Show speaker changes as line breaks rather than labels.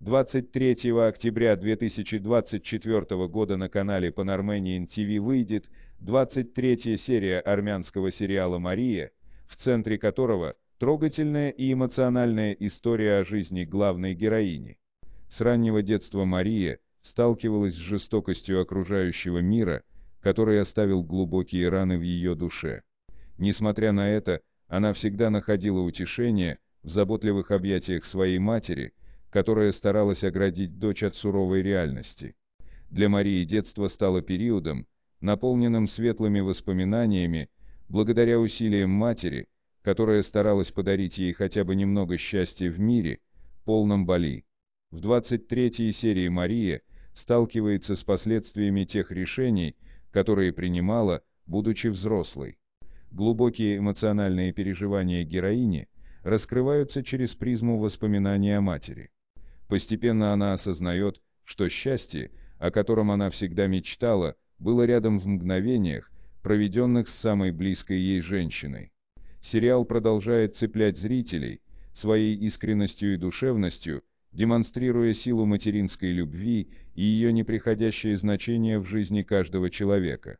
23 октября 2024 года на канале Panarmenian TV выйдет 23 серия армянского сериала «Мария», в центре которого трогательная и эмоциональная история о жизни главной героини. С раннего детства Мария сталкивалась с жестокостью окружающего мира, который оставил глубокие раны в ее душе. Несмотря на это, она всегда находила утешение в заботливых объятиях своей матери, которая старалась оградить дочь от суровой реальности. Для Марии детство стало периодом, наполненным светлыми воспоминаниями, благодаря усилиям матери, которая старалась подарить ей хотя бы немного счастья в мире, полном боли. В 23-й серии Мария сталкивается с последствиями тех решений, которые принимала, будучи взрослой. Глубокие эмоциональные переживания героини раскрываются через призму воспоминаний о матери. Постепенно она осознает, что счастье, о котором она всегда мечтала, было рядом в мгновениях, проведенных с самой близкой ей женщиной. Сериал продолжает цеплять зрителей, своей искренностью и душевностью, демонстрируя силу материнской любви и ее неприходящее значение в жизни каждого человека.